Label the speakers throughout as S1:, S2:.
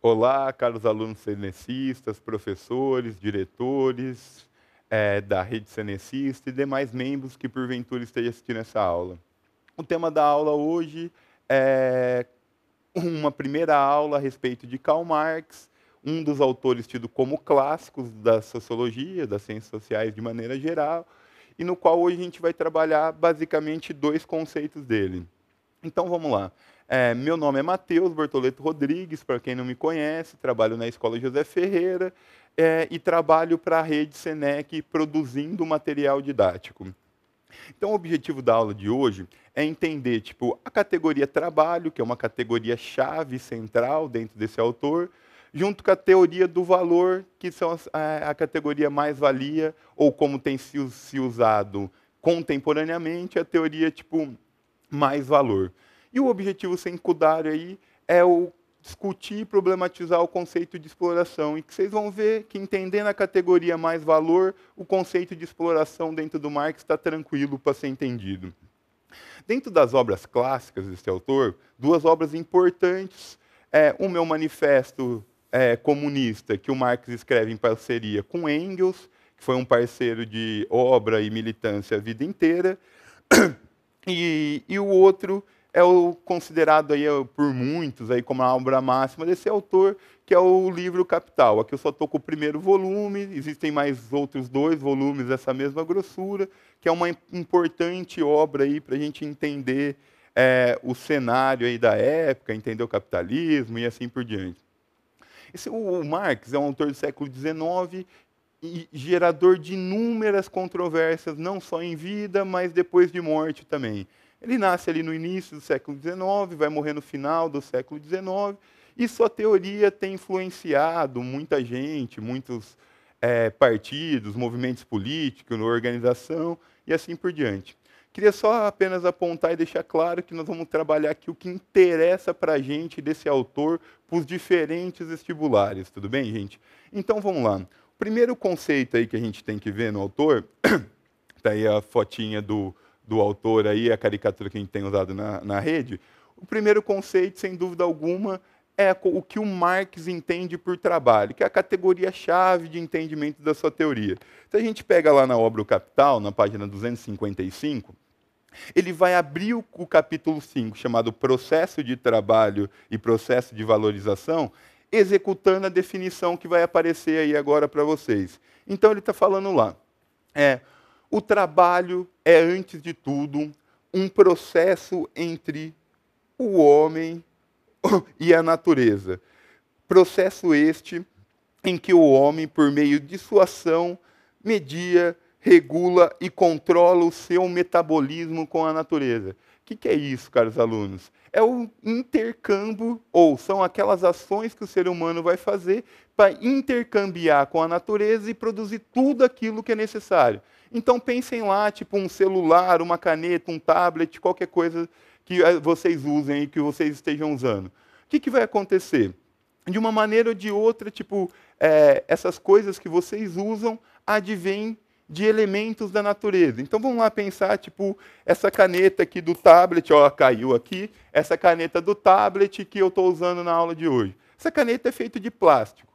S1: Olá, caros alunos senecistas, professores, diretores é, da rede senecista e demais membros que porventura estejam assistindo essa aula. O tema da aula hoje é uma primeira aula a respeito de Karl Marx, um dos autores tido como clássicos da sociologia, das ciências sociais de maneira geral, e no qual hoje a gente vai trabalhar basicamente dois conceitos dele. Então vamos lá. É, meu nome é Matheus Bortoleto Rodrigues, para quem não me conhece, trabalho na Escola José Ferreira é, e trabalho para a rede Senec produzindo material didático. Então, o objetivo da aula de hoje é entender tipo, a categoria trabalho, que é uma categoria chave central dentro desse autor, junto com a teoria do valor, que são a, a categoria mais-valia, ou como tem se, se usado contemporaneamente, a teoria tipo mais-valor. E o objetivo secundário aí é o discutir e problematizar o conceito de exploração. E que vocês vão ver que, entendendo a categoria mais valor, o conceito de exploração dentro do Marx está tranquilo para ser entendido. Dentro das obras clássicas desse autor, duas obras importantes. É, o meu manifesto é, comunista que o Marx escreve em parceria com Engels, que foi um parceiro de obra e militância a vida inteira, e, e o outro é o considerado aí por muitos aí como a obra máxima desse autor, que é o livro Capital. Aqui eu só estou com o primeiro volume, existem mais outros dois volumes dessa mesma grossura, que é uma importante obra aí para a gente entender é, o cenário aí da época, entender o capitalismo e assim por diante. Esse, o, o Marx é um autor do século XIX e gerador de inúmeras controvérsias, não só em vida, mas depois de morte também. Ele nasce ali no início do século XIX, vai morrer no final do século XIX, e sua teoria tem influenciado muita gente, muitos é, partidos, movimentos políticos, organização e assim por diante. Queria só apenas apontar e deixar claro que nós vamos trabalhar aqui o que interessa para a gente desse autor para os diferentes vestibulares, tudo bem, gente? Então vamos lá. O primeiro conceito aí que a gente tem que ver no autor, está aí a fotinha do, do autor aí, a caricatura que a gente tem usado na, na rede. O primeiro conceito, sem dúvida alguma, é o que o Marx entende por trabalho, que é a categoria-chave de entendimento da sua teoria. Se a gente pega lá na obra O Capital, na página 255, ele vai abrir o, capítulo 5, chamado Processo de Trabalho e Processo de Valorização, executando a definição que vai aparecer aí agora para vocês. Então ele está falando lá. É, o trabalho é, antes de tudo, um processo entre o homem e a natureza. Processo este em que o homem, por meio de sua ação, media, regula e controla o seu metabolismo com a natureza. O que, que é isso, caros alunos? É o intercâmbio, ou são aquelas ações que o ser humano vai fazer para intercambiar com a natureza e produzir tudo aquilo que é necessário. Então pensem lá, tipo um celular, uma caneta, um tablet, qualquer coisa que eh, vocês usem e que vocês estejam usando. O que, que vai acontecer? De uma maneira ou de outra, tipo, é, essas coisas que vocês usam advêm de elementos da natureza. Então vamos lá pensar, tipo, essa caneta aqui do tablet, ó, caiu aqui, essa caneta do tablet que eu estou usando na aula de hoje. Essa caneta é feita de plástico.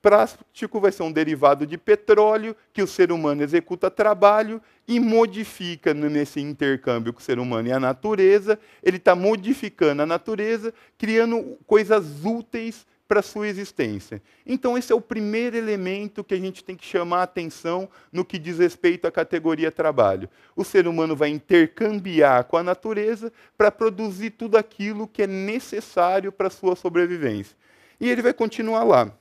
S1: Plástico vai ser um derivado de petróleo que o ser humano executa trabalho e modifica nesse intercâmbio com o ser humano e a natureza. Ele está modificando a natureza, criando coisas úteis para a sua existência. Então, esse é o primeiro elemento que a gente tem que chamar a atenção no que diz respeito à categoria trabalho. O ser humano vai intercambiar com a natureza para produzir tudo aquilo que é necessário para a sua sobrevivência. E ele vai continuar lá.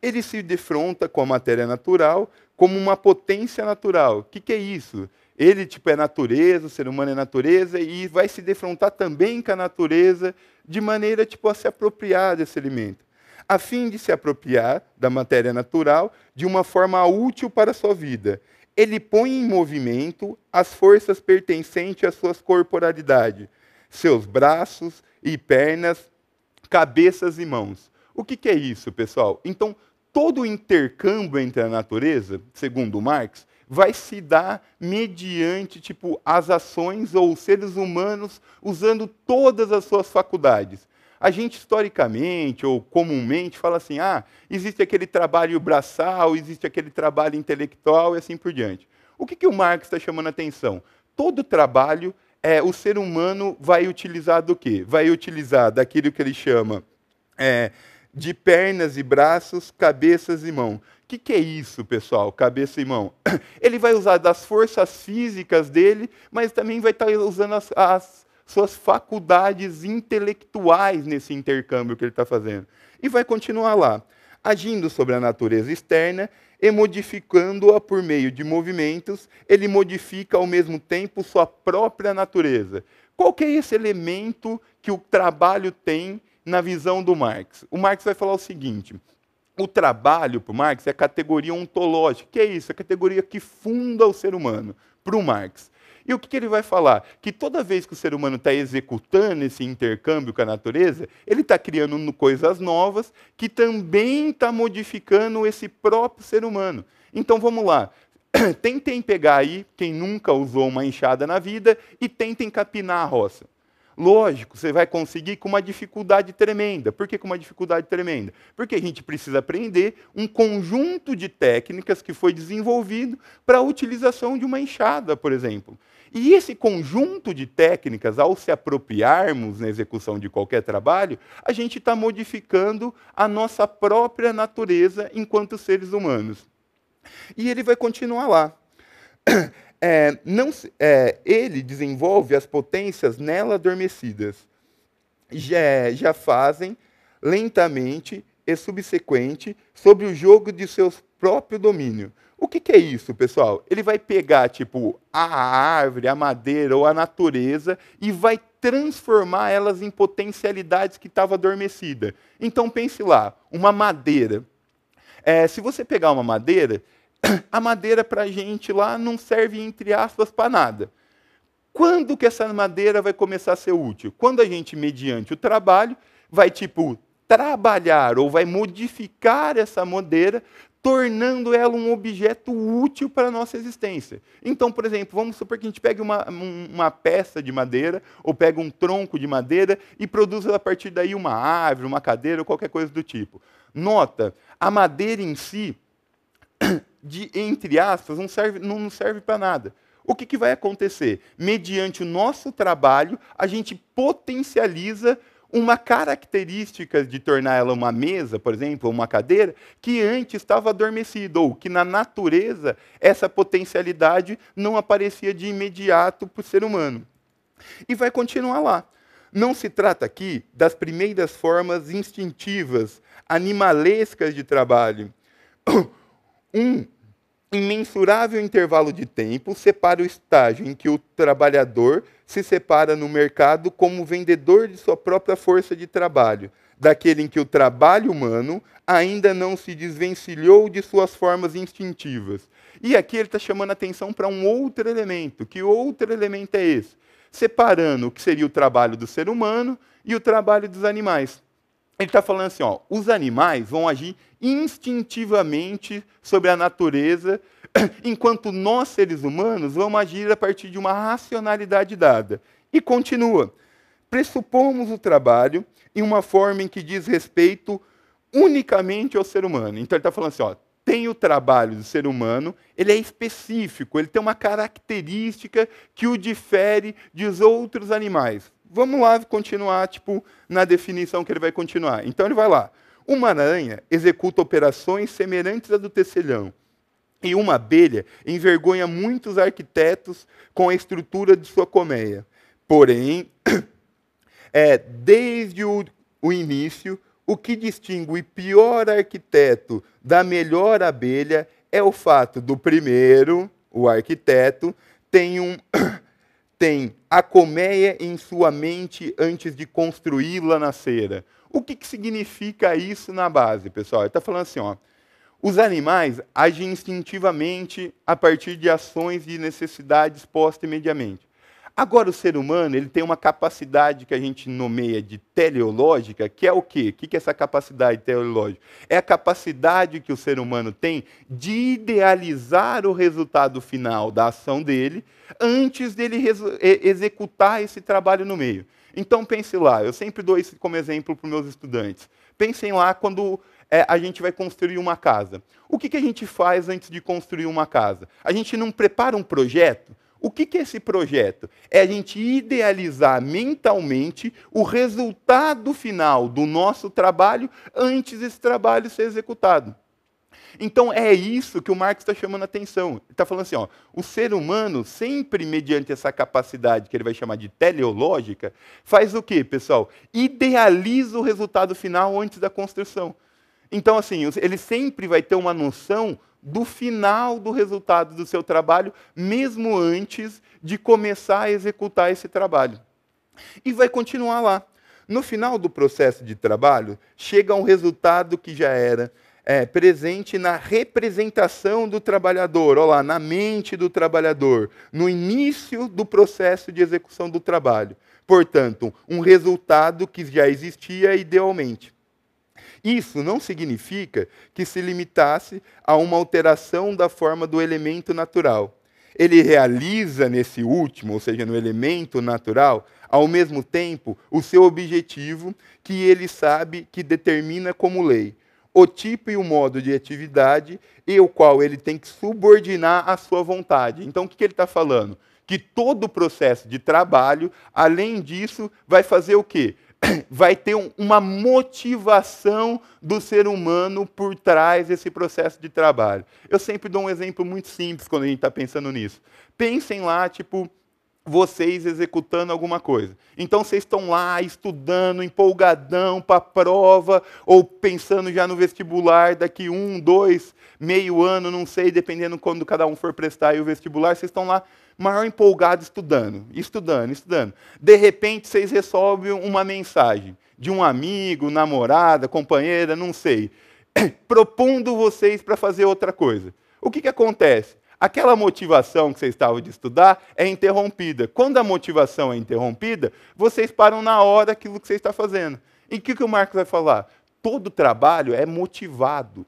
S1: Ele se defronta com a matéria natural como uma potência natural. O que, que é isso? ele tipo é natureza, o ser humano é natureza e vai se defrontar também com a natureza de maneira tipo a se apropriar desse alimento a fim de se apropriar da matéria natural de uma forma útil para a sua vida. Ele põe em movimento as forças pertencentes às suas corporalidade, seus braços e pernas, cabeças e mãos. O que, que é isso, pessoal? Então, todo o intercâmbio entre a natureza, segundo Marx, vai se dar mediante tipo as ações ou os seres humanos usando todas as suas faculdades. A gente, historicamente ou comumente, fala assim: ah, existe aquele trabalho braçal, existe aquele trabalho intelectual e assim por diante. O que, que o Marx está chamando a atenção? Todo trabalho, é, o ser humano vai utilizar do quê? Vai utilizar daquilo que ele chama é, de pernas e braços, cabeças e mão. O que, que é isso, pessoal? Cabeça e mão. Ele vai usar das forças físicas dele, mas também vai estar tá usando as, as, suas faculdades intelectuais nesse intercâmbio que ele está fazendo. E vai continuar lá, agindo sobre a natureza externa e modificando-a por meio de movimentos, ele modifica ao mesmo tempo sua própria natureza. Qual que é esse elemento que o trabalho tem na visão do Marx? O Marx vai falar o seguinte: o trabalho, para o Marx, é a categoria ontológica. que é isso? É a categoria que funda o ser humano. Para o Marx, e o que, que ele vai falar? Que toda vez que o ser humano está executando esse intercâmbio com a natureza, ele está criando coisas novas que também está modificando esse próprio ser humano. Então vamos lá. Tentem pegar aí quem nunca usou uma enxada na vida e tentem capinar a roça. Lógico, você vai conseguir com uma dificuldade tremenda. Por que com uma dificuldade tremenda? Porque a gente precisa aprender um conjunto de técnicas que foi desenvolvido para a utilização de uma enxada, por exemplo. E esse conjunto de técnicas, ao se apropriarmos na execução de qualquer trabalho, a gente está modificando a nossa própria natureza enquanto seres humanos. E ele vai continuar lá. é, não, é, ele desenvolve as potências nela adormecidas, já, já fazem lentamente e subsequente sobre o jogo de seu próprio domínio. O que, que, é isso, pessoal? Ele vai pegar, tipo, a árvore, a madeira ou a natureza e vai transformar elas em potencialidades que estava adormecida. Então pense lá, uma madeira. É, se você pegar uma madeira, a madeira para a gente lá não serve, entre aspas, para nada. Quando que essa madeira vai começar a ser útil? Quando a gente, mediante o trabalho, vai, tipo, trabalhar ou vai modificar essa madeira, tornando ela um objeto útil para a nossa existência. Então, por exemplo, vamos supor que a gente pegue uma, uma peça de madeira ou pega um tronco de madeira e produza a partir daí uma árvore, uma cadeira ou qualquer coisa do tipo. Nota, a madeira em si de, entre aspas, não serve, não serve para nada. O que, que vai acontecer? Mediante o nosso trabalho, a gente potencializa uma característica de tornar ela uma mesa, por exemplo, ou uma cadeira, que antes estava adormecida, ou que na natureza essa potencialidade não aparecia de imediato para o ser humano. E vai continuar lá. Não se trata aqui das primeiras formas instintivas, animalescas de trabalho. Um imensurável intervalo de tempo separa o estágio em que o trabalhador se separa no mercado como vendedor de sua própria força de trabalho, daquele em que o trabalho humano ainda não se desvencilhou de suas formas instintivas. E aqui ele está chamando atenção para um outro elemento. Que outro elemento é esse? Separando o que seria o trabalho do ser humano e o trabalho dos animais ele está falando assim: ó, os animais vão agir instintivamente sobre a natureza, enquanto nós, seres humanos, vamos agir a partir de uma racionalidade dada. E continua: pressupomos o trabalho em uma forma em que diz respeito unicamente ao ser humano. Então ele está falando assim: ó, tem o trabalho do ser humano, ele é específico, ele tem uma característica que o difere dos outros animais vamos lá continuar tipo na definição que ele vai continuar. Então ele vai lá. Uma aranha executa operações semelhantes à do tecelhão. E uma abelha envergonha muitos arquitetos com a estrutura de sua colmeia. Porém, é desde o, o início o que distingue o pior arquiteto da melhor abelha é o fato do primeiro, o arquiteto, tem um tem a colmeia em sua mente antes de construí-la na cera. O que, que significa isso na base, pessoal? Ele está falando assim, ó. Os animais agem instintivamente a partir de ações e necessidades postas imediatamente. Agora, o ser humano ele tem uma capacidade que a gente nomeia de teleológica, que é o quê? O que é essa capacidade teleológica? É a capacidade que o ser humano tem de idealizar o resultado final da ação dele antes dele executar esse trabalho no meio. Então, pense lá, eu sempre dou isso como exemplo para os meus estudantes. Pensem lá quando é, a gente vai construir uma casa. O que, que a gente faz antes de construir uma casa? A gente não prepara um projeto o que, que é esse projeto? É a gente idealizar mentalmente o resultado final do nosso trabalho antes desse trabalho ser executado. Então é isso que o Marx está chamando a atenção. Ele está falando assim: ó, o ser humano, sempre mediante essa capacidade que ele vai chamar de teleológica, faz o quê, pessoal? Idealiza o resultado final antes da construção. Então, assim, ele sempre vai ter uma noção do final do resultado do seu trabalho, mesmo antes de começar a executar esse trabalho. E vai continuar lá. No final do processo de trabalho, chega a um resultado que já era é, presente na representação do trabalhador, olá, na mente do trabalhador, no início do processo de execução do trabalho. Portanto, um resultado que já existia idealmente. Isso não significa que se limitasse a uma alteração da forma do elemento natural. Ele realiza nesse último, ou seja, no elemento natural, ao mesmo tempo o seu objetivo que ele sabe que determina como lei, o tipo e o modo de atividade e o qual ele tem que subordinar à sua vontade. Então, o que ele está falando? Que todo o processo de trabalho, além disso, vai fazer o quê? vai ter um, uma motivação do ser humano por trás desse processo de trabalho. Eu sempre dou um exemplo muito simples quando a gente está pensando nisso. Pensem lá, tipo, vocês executando alguma coisa. Então vocês estão lá estudando, empolgadão para a prova, ou pensando já no vestibular daqui um, dois, meio ano, não sei, dependendo quando cada um for prestar aí o vestibular, vocês estão lá maior empolgado estudando, estudando, estudando. De repente, vocês resolvem uma mensagem de um amigo, namorada, companheira, não sei, propondo vocês para fazer outra coisa. O que, que acontece? Aquela motivação que vocês estavam de estudar é interrompida. Quando a motivação é interrompida, vocês param na hora aquilo que você está fazendo. E o que, que o Marcos vai falar? Todo trabalho é motivado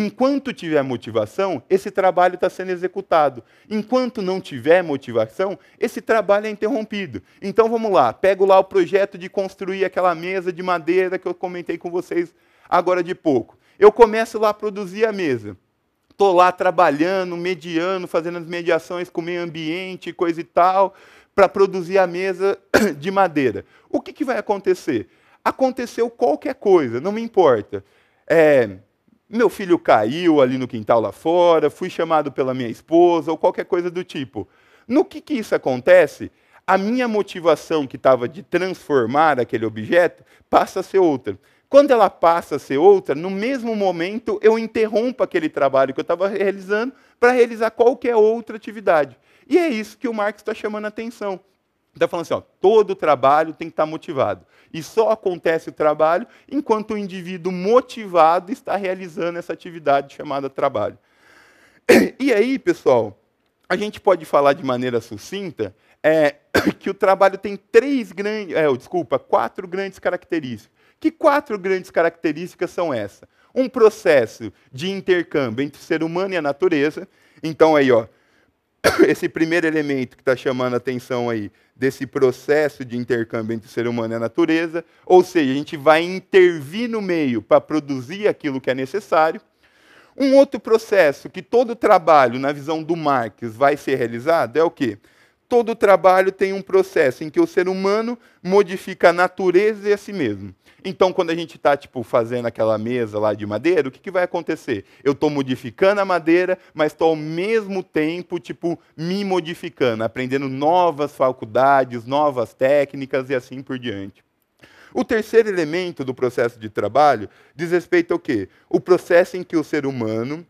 S1: enquanto tiver motivação, esse trabalho está sendo executado. Enquanto não tiver motivação, esse trabalho é interrompido. Então vamos lá, pego lá o projeto de construir aquela mesa de madeira que eu comentei com vocês agora de pouco. Eu começo lá a produzir a mesa. Estou lá trabalhando, mediando, fazendo as mediações com o meio ambiente, coisa e tal, para produzir a mesa de madeira. O que, que vai acontecer? Aconteceu qualquer coisa, não me importa. É, meu filho caiu ali no quintal lá fora, fui chamado pela minha esposa ou qualquer coisa do tipo. No que, que isso acontece? A minha motivação que estava de transformar aquele objeto passa a ser outra. Quando ela passa a ser outra, no mesmo momento eu interrompo aquele trabalho que eu estava realizando para realizar qualquer outra atividade. E é isso que o Marx está chamando a atenção. Está então, falando assim, ó, todo trabalho tem que estar motivado. E só acontece o trabalho enquanto o indivíduo motivado está realizando essa atividade chamada trabalho. E aí, pessoal, a gente pode falar de maneira sucinta é, que o trabalho tem três grandes, é, desculpa, quatro grandes características. Que quatro grandes características são essas? Um processo de intercâmbio entre o ser humano e a natureza. Então aí, ó, esse primeiro elemento que está chamando a atenção aí desse processo de intercâmbio entre o ser humano e a natureza, ou seja, a gente vai intervir no meio para produzir aquilo que é necessário. Um outro processo que todo trabalho, na visão do Marx, vai ser realizado é o quê? todo trabalho tem um processo em que o ser humano modifica a natureza e a si mesmo. Então, quando a gente está tipo, fazendo aquela mesa lá de madeira, o que, que vai acontecer? Eu estou modificando a madeira, mas estou ao mesmo tempo tipo, me modificando, aprendendo novas faculdades, novas técnicas e assim por diante. O terceiro elemento do processo de trabalho diz respeito ao quê? O processo em que o ser humano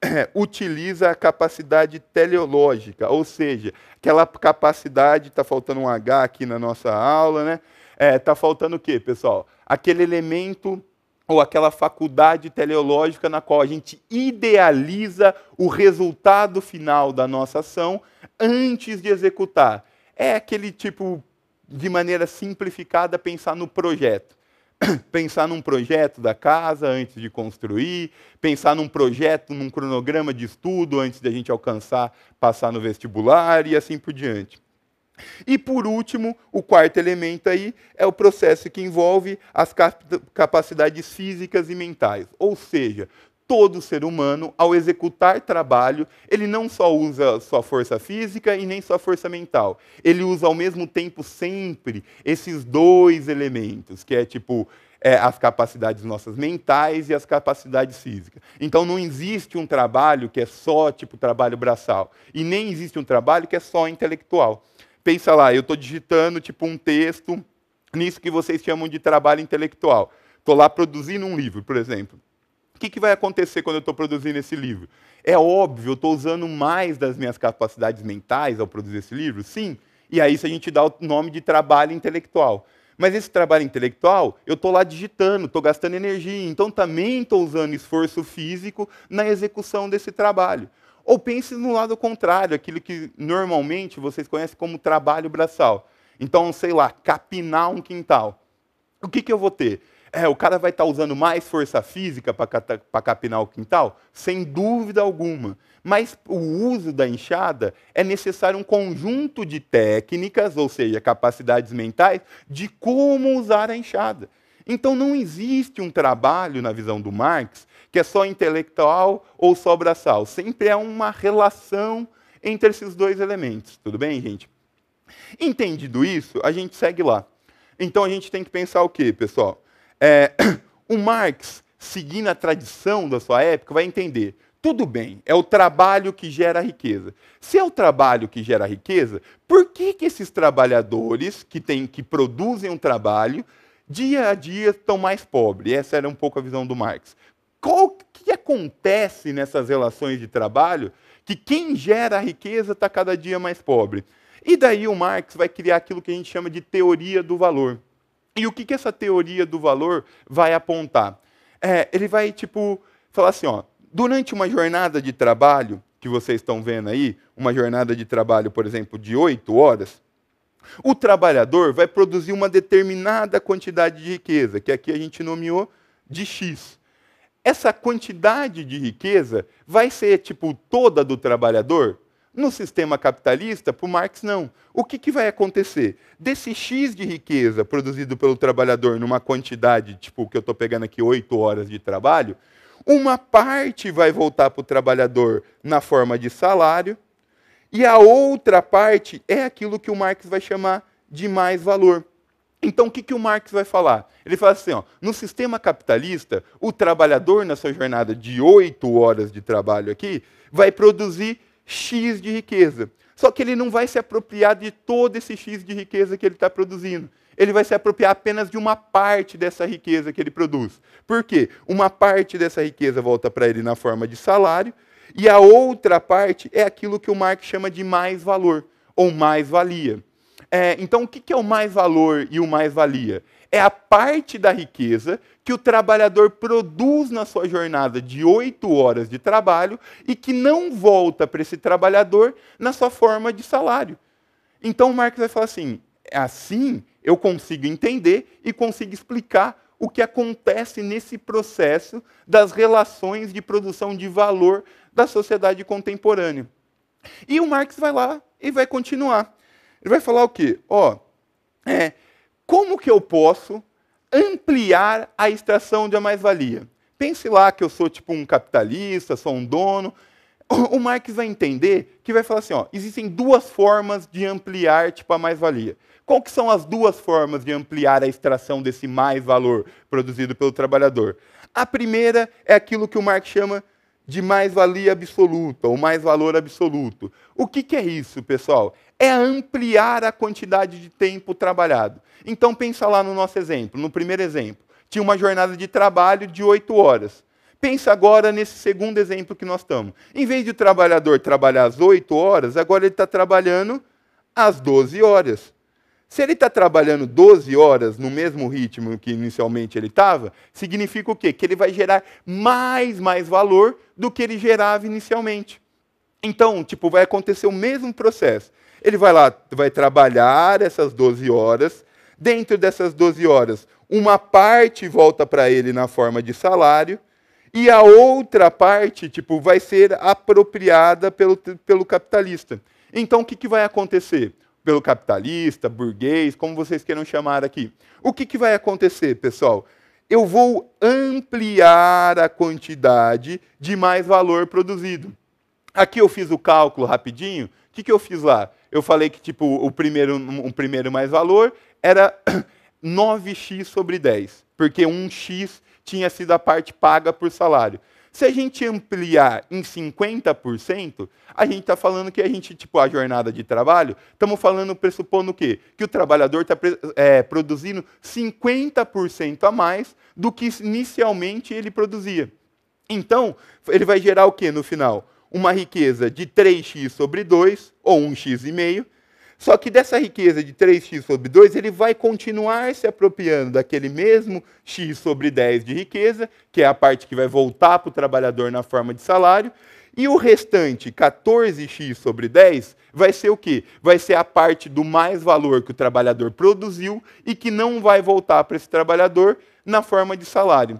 S1: utiliza a capacidade teleológica, ou seja, aquela capacidade, está faltando um H aqui na nossa aula, né? Está é, tá faltando o quê, pessoal? Aquele elemento ou aquela faculdade teleológica na qual a gente idealiza o resultado final da nossa ação antes de executar. É aquele tipo, de maneira simplificada, pensar no projeto. pensar num projeto da casa antes de construir, pensar num projeto, num cronograma de estudo antes de a gente alcançar, passar no vestibular e assim por diante. E por último, o quarto elemento aí é o processo que envolve as capacidades físicas e mentais, ou seja, todo ser humano, ao executar trabalho, ele não só usa sua força física e nem sua força mental. Ele usa ao mesmo tempo sempre esses dois elementos, que é tipo é, as capacidades nossas mentais e as capacidades físicas. Então não existe um trabalho que é só tipo trabalho braçal e nem existe um trabalho que é só intelectual. Pensa lá, eu estou digitando tipo um texto nisso que vocês chamam de trabalho intelectual. Estou lá produzindo um livro, por exemplo o que, que vai acontecer quando eu estou produzindo esse livro? É óbvio, eu estou usando mais das minhas capacidades mentais ao produzir esse livro? Sim. E aí isso a gente dá o nome de trabalho intelectual. Mas esse trabalho intelectual, eu estou lá digitando, estou gastando energia, então também estou usando esforço físico na execução desse trabalho. Ou pense no lado contrário, aquilo que normalmente vocês conhecem como trabalho braçal. Então, sei lá, capinar um quintal. O que, que eu vou ter? É, o cara vai estar tá usando mais força física para capinar o quintal? Sem dúvida alguma. Mas o uso da enxada é necessário um conjunto de técnicas, ou seja, capacidades mentais, de como usar a enxada. Então não existe um trabalho, na visão do Marx, que é só intelectual ou só braçal. Sempre é uma relação entre esses dois elementos. Tudo bem, gente? Entendido isso, a gente segue lá. Então a gente tem que pensar o quê, pessoal? É, o Marx, seguindo a tradição da sua época, vai entender. Tudo bem, é o trabalho que gera riqueza. Se é o trabalho que gera riqueza, por que, que esses trabalhadores que, tem, que produzem um trabalho, dia a dia estão mais pobres? Essa era um pouco a visão do Marx. O que acontece nessas relações de trabalho que quem gera a riqueza está cada dia mais pobre? E daí o Marx vai criar aquilo que a gente chama de teoria do valor. E o que, que essa teoria do valor vai apontar? É, ele vai, tipo, falar assim, ó, durante uma jornada de trabalho, que vocês estão vendo aí, uma jornada de trabalho, por exemplo, de oito horas, o trabalhador vai produzir uma determinada quantidade de riqueza, que aqui a gente nomeou de X. Essa quantidade de riqueza vai ser tipo toda do trabalhador? No sistema capitalista, para o Marx, não. O que, que vai acontecer? Desse X de riqueza produzido pelo trabalhador numa quantidade, tipo, que eu estou pegando aqui, oito horas de trabalho, uma parte vai voltar para o trabalhador na forma de salário, e a outra parte é aquilo que o Marx vai chamar de mais valor. Então, o que, que o Marx vai falar? Ele fala assim: ó, no sistema capitalista, o trabalhador, na sua jornada de oito horas de trabalho aqui, vai produzir X de riqueza. Só que ele não vai se apropriar de todo esse X de riqueza que ele está produzindo. Ele vai se apropriar apenas de uma parte dessa riqueza que ele produz. Por quê? Uma parte dessa riqueza volta para ele na forma de salário, e a outra parte é aquilo que o Marx chama de mais valor, ou mais valia. É, então, o que é o mais valor e o mais valia? é a parte da riqueza que o trabalhador produz na sua jornada de oito horas de trabalho e que não volta para esse trabalhador na sua forma de salário. Então o Marx vai falar assim: é assim eu consigo entender e consigo explicar o que acontece nesse processo das relações de produção de valor da sociedade contemporânea. E o Marx vai lá e vai continuar. Ele vai falar o quê? Ó, oh, é, como que eu posso ampliar a extração de mais-valia? Pense lá que eu sou tipo um capitalista, sou um dono. O Marx vai entender que vai falar assim, ó, existem duas formas de ampliar tipo a mais-valia. Qual que são as duas formas de ampliar a extração desse mais valor produzido pelo trabalhador? A primeira é aquilo que o Marx chama de mais-valia absoluta ou mais valor absoluto. O que, que é isso, pessoal? É ampliar a quantidade de tempo trabalhado. Então, pensa lá no nosso exemplo, no primeiro exemplo. Tinha uma jornada de trabalho de oito horas. Pensa agora nesse segundo exemplo que nós estamos. Em vez de o trabalhador trabalhar às 8 horas, agora ele está trabalhando às 12 horas. Se ele está trabalhando 12 horas no mesmo ritmo que inicialmente ele estava, significa o quê? Que ele vai gerar mais, mais valor do que ele gerava inicialmente. Então, tipo, vai acontecer o mesmo processo. Ele vai lá, vai trabalhar essas 12 horas. Dentro dessas 12 horas, uma parte volta para ele na forma de salário e a outra parte, tipo, vai ser apropriada pelo, pelo capitalista. Então, o que, que vai acontecer? pelo capitalista, burguês, como vocês queiram chamar aqui. O que, que vai acontecer, pessoal? Eu vou ampliar a quantidade de mais valor produzido. Aqui eu fiz o cálculo rapidinho. O que, que eu fiz lá? Eu falei que tipo o primeiro, um primeiro mais valor era 9x sobre 10, porque 1x tinha sido a parte paga por salário. Se a gente ampliar em 50%, a gente está falando que a gente, tipo, a jornada de trabalho, estamos falando, pressupondo o quê? Que o trabalhador está é, produzindo 50% a mais do que inicialmente ele produzia. Então, ele vai gerar o quê no final? Uma riqueza de 3x sobre 2, ou 1x e meio, só que dessa riqueza de 3x sobre 2, ele vai continuar se apropriando daquele mesmo x sobre 10 de riqueza, que é a parte que vai voltar para o trabalhador na forma de salário, e o restante, 14x sobre 10, vai ser o quê? Vai ser a parte do mais valor que o trabalhador produziu e que não vai voltar para esse trabalhador na forma de salário.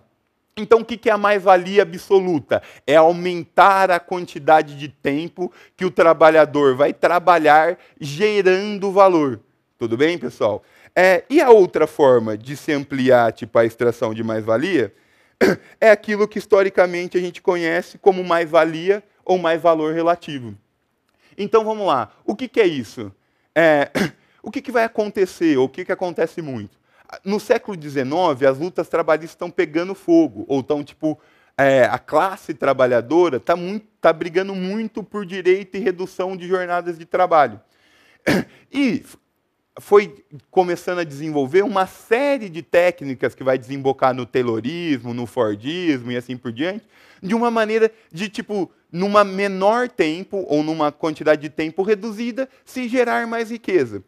S1: Então, o que é a mais-valia absoluta? É aumentar a quantidade de tempo que o trabalhador vai trabalhar gerando valor. Tudo bem, pessoal? É, e a outra forma de se ampliar tipo, a extração de mais-valia é aquilo que historicamente a gente conhece como mais-valia ou mais valor relativo. Então vamos lá. O que, que é isso? É, o que, que vai acontecer? Ou o que, que acontece muito? No século XIX, as lutas trabalhistas estão pegando fogo, ou estão, tipo, é, a classe trabalhadora está tá brigando muito por direito e redução de jornadas de trabalho. E foi começando a desenvolver uma série de técnicas que vai desembocar no Taylorismo, no Fordismo e assim por diante, de uma maneira de, tipo, numa menor tempo ou numa quantidade de tempo reduzida, se gerar mais riqueza.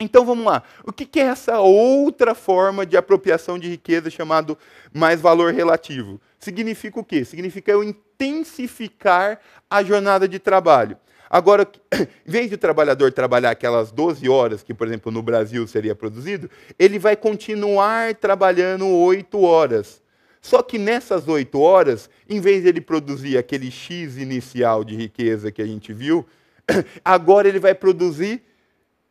S1: Então vamos lá. O que é essa outra forma de apropriação de riqueza chamado mais valor relativo? Significa o quê? Significa eu intensificar a jornada de trabalho. Agora, em vez de o trabalhador trabalhar aquelas 12 horas que, por exemplo, no Brasil seria produzido, ele vai continuar trabalhando 8 horas. Só que nessas 8 horas, em vez de ele produzir aquele X inicial de riqueza que a gente viu, agora ele vai produzir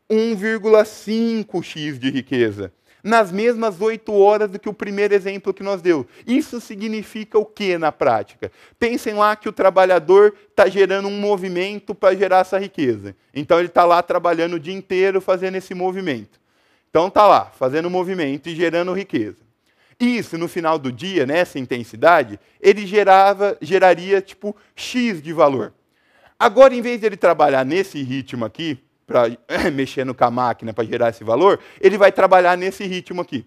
S1: 1,5x de riqueza. Nas mesmas oito horas do que o primeiro exemplo que nós deu. Isso significa o que na prática? Pensem lá que o trabalhador está gerando um movimento para gerar essa riqueza. Então ele está lá trabalhando o dia inteiro fazendo esse movimento. Então está lá, fazendo movimento e gerando riqueza. Isso, no final do dia, nessa intensidade, ele gerava, geraria tipo X de valor. Agora, em vez de ele trabalhar nesse ritmo aqui, para eh, mexer com a máquina para gerar esse valor, ele vai trabalhar nesse ritmo aqui.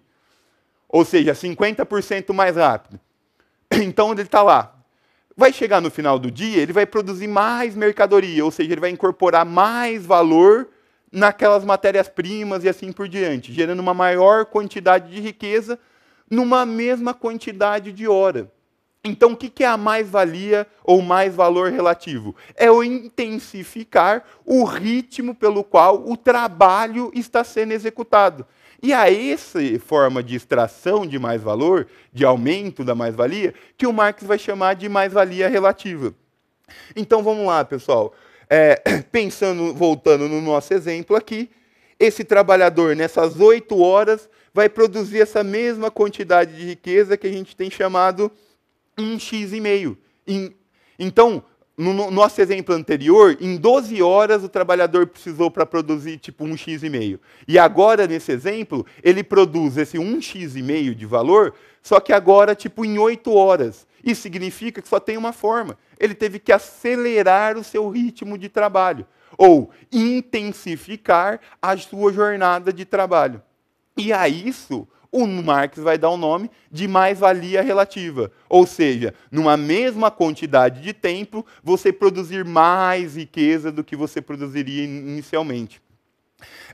S1: Ou seja, 50% mais rápido. Então ele está lá. Vai chegar no final do dia, ele vai produzir mais mercadoria, ou seja, ele vai incorporar mais valor naquelas matérias-primas e assim por diante, gerando uma maior quantidade de riqueza numa mesma quantidade de hora. Então, o que é a mais-valia ou mais valor relativo? É o intensificar o ritmo pelo qual o trabalho está sendo executado. E a é essa forma de extração de mais-valor, de aumento da mais-valia, que o Marx vai chamar de mais-valia relativa. Então, vamos lá, pessoal. É, pensando, voltando no nosso exemplo aqui, esse trabalhador, nessas oito horas, vai produzir essa mesma quantidade de riqueza que a gente tem chamado um x e meio. Então, no nosso exemplo anterior, em 12 horas o trabalhador precisou para produzir tipo 1x e meio. E agora nesse exemplo, ele produz esse 1x e meio de valor, só que agora tipo em 8 horas. Isso significa que só tem uma forma. Ele teve que acelerar o seu ritmo de trabalho ou intensificar a sua jornada de trabalho. E a isso, o Marx vai dar o nome de mais-valia relativa. Ou seja, numa mesma quantidade de tempo, você produzir mais riqueza do que você produziria inicialmente.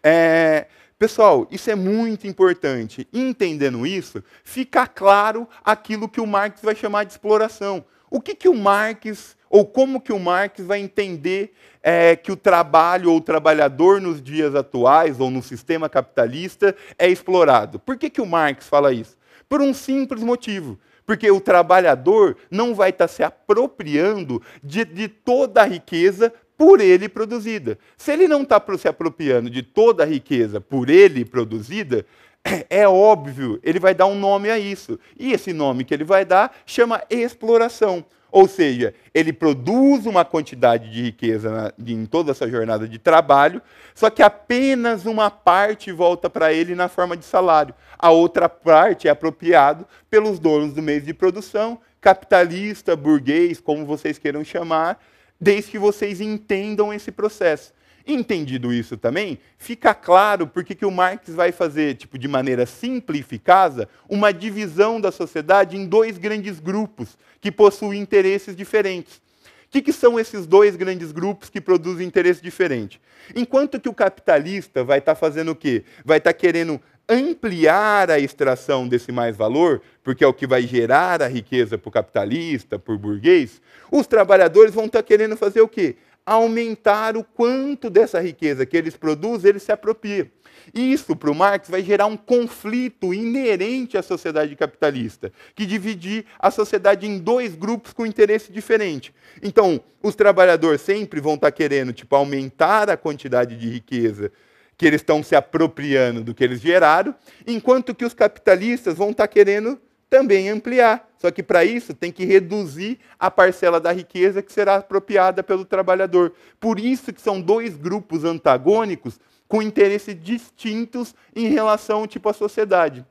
S1: É, Pessoal, isso é muito importante. Entendendo isso, fica claro aquilo que o Marx vai chamar de exploração. O que, que o Marx ou como que o Marx vai entender é, que o trabalho ou o trabalhador nos dias atuais, ou no sistema capitalista, é explorado? Por que, que o Marx fala isso? Por um simples motivo. Porque o trabalhador não vai estar tá se apropriando de, de toda a riqueza por ele produzida. Se ele não está se apropriando de toda a riqueza por ele produzida, é óbvio, ele vai dar um nome a isso. E esse nome que ele vai dar chama exploração. Ou seja, ele produz uma quantidade de riqueza na, de, em toda essa jornada de trabalho, só que apenas uma parte volta para ele na forma de salário. A outra parte é apropriado pelos donos do meio de produção, capitalista, burguês, como vocês queiram chamar, desde que vocês entendam esse processo. Entendido isso também, fica claro porque que o Marx vai fazer, tipo, de maneira simplificada, uma divisão da sociedade em dois grandes grupos, que possuem interesses diferentes. O que, que, são esses dois grandes grupos que produzem interesse diferente? Enquanto que o capitalista vai estar tá fazendo o quê? Vai estar tá querendo ampliar a extração desse mais valor, porque é o que vai gerar a riqueza para o capitalista, para o burguês, os trabalhadores vão estar tá querendo fazer o quê? aumentar o quanto dessa riqueza que eles produzem, eles se apropriam. Isso, para o Marx, vai gerar um conflito inerente à sociedade capitalista, que dividir a sociedade em dois grupos com interesse diferente. Então, os trabalhadores sempre vão estar querendo tipo, aumentar a quantidade de riqueza que eles estão se apropriando do que eles geraram, enquanto que os capitalistas vão estar querendo também ampliar. Só que para isso tem que reduzir a parcela da riqueza que será apropriada pelo trabalhador. Por isso que são dois grupos antagônicos com interesses distintos em relação tipo à sociedade.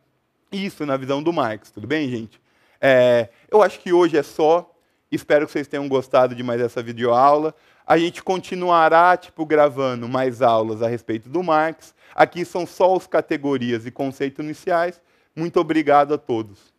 S1: Isso na visão do Marx, tudo bem, gente? É, eu acho que hoje é só. Espero que vocês tenham gostado de mais essa videoaula. A gente continuará tipo gravando mais aulas a respeito do Marx. Aqui são só as categorias e conceitos iniciais. Muito obrigado a todos.